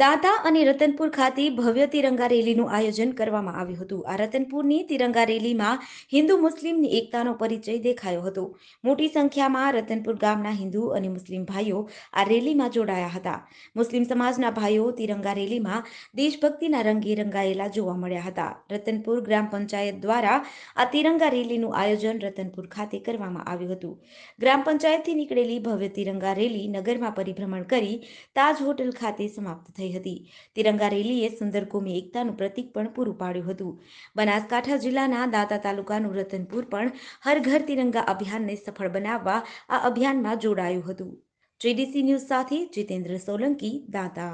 દાતા અને રતનપુર ખાતે ભવ્ય તિરંગા રેલીનું આયોજન કરવામાં આવ્યું હતું આ રતનપુરની તિરંગા રેલીમાં હિન્દુ મુસ્લિમની એકતાનો પરિચય દેખાયો હતો મોટી સંખ્યામાં રતનપુર ગામના હિન્દુ અને મુસ્લિમ ભાઈઓ આ રેલીમાં જોડાયા હતા મુસ્લિમ સમાજના ભાઈઓ તિરંગા રેલીમાં દેશભક્તિના રંગે રંગાયેલા જોવા મળ્યા હતા રતનપુર ગ્રામ પંચાયત દ્વારા આ તિરંગા રેલીનું આયોજન રતનપુર ખાતે કરવામાં આવ્યું હતું ગ્રામ પંચાયતથી નીકળેલી ભવ્ય તિરંગા રેલી નગરમાં પરિભ્રમણ કરી તાજ હોટલ ખાતે સમાપ્ત થઈ થઈ હતી તિરંગા રેલીએ સુંદર કોમી એકતાનું પ્રતીક પણ પૂરું પાડ્યું હતું બનાસકાંઠા જિલ્લાના દાંતા તાલુકાનું રતનપુર પણ હર ઘર તિરંગા અભિયાનને સફળ બનાવવા આ અભિયાનમાં જોડાયું હતું જેડીસી ન્યૂઝ સાથે જીતેન્દ્ર સોલંકી દાંતા